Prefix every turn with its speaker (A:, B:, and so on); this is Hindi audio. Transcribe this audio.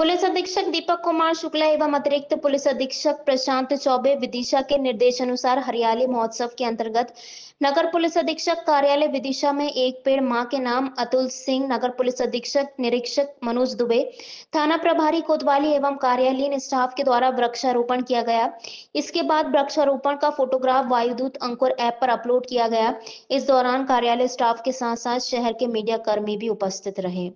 A: पुलिस अधीक्षक दीपक कुमार शुक्ला एवं अतिरिक्त पुलिस अधीक्षक प्रशांत चौबे विदिशा के निर्देश अनुसार हरियाली महोत्सव के अंतर्गत नगर पुलिस अधीक्षक कार्यालय विदिशा में एक पेड़ मां के नाम अतुल सिंह नगर पुलिस अधीक्षक निरीक्षक मनोज दुबे थाना प्रभारी कोतवाली एवं कार्यालयीन स्टाफ के द्वारा वृक्षारोपण किया गया इसके बाद वृक्षारोपण का फोटोग्राफ वायुदूत अंकुर ऐप पर अपलोड किया गया इस दौरान कार्यालय स्टाफ के
B: साथ साथ शहर के मीडिया कर्मी भी उपस्थित रहे